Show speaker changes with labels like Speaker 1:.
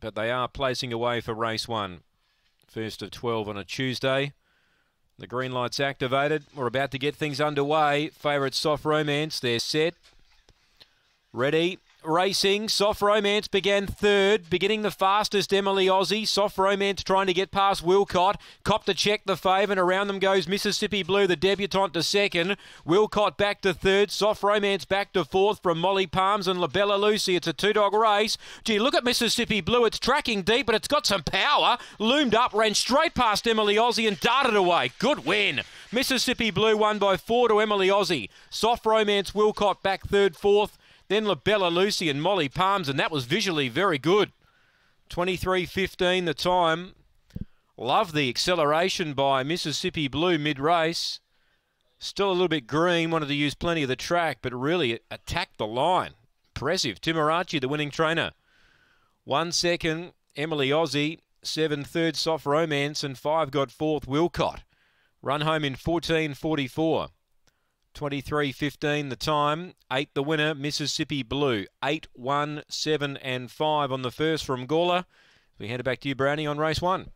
Speaker 1: but they are placing away for race one. First of 12 on a Tuesday. The green light's activated. We're about to get things underway. Favourite Soft Romance, they're set. Ready racing. Soft Romance began third, beginning the fastest Emily Aussie. Soft Romance trying to get past Wilcott. to check, the fave, and around them goes Mississippi Blue, the debutante, to second. Wilcott back to third. Soft Romance back to fourth from Molly Palms and Labella Lucy. It's a two dog race. Gee, look at Mississippi Blue. It's tracking deep, but it's got some power. Loomed up, ran straight past Emily Aussie and darted away. Good win. Mississippi Blue won by four to Emily Aussie. Soft Romance Wilcott back third, fourth. Then Labella Lucy and Molly Palms, and that was visually very good. 23.15 the time. Love the acceleration by Mississippi Blue mid-race. Still a little bit green, wanted to use plenty of the track, but really attacked the line. Impressive. Timurachi, the winning trainer. One second, Emily Aussie. Seven third, Soft Romance. And five got fourth, Wilcott. Run home in 14.44. 23.15 the time. Eight the winner, Mississippi Blue. 8, 1, 7 and 5 on the first from Gawler. We hand it back to you, Brownie, on race one.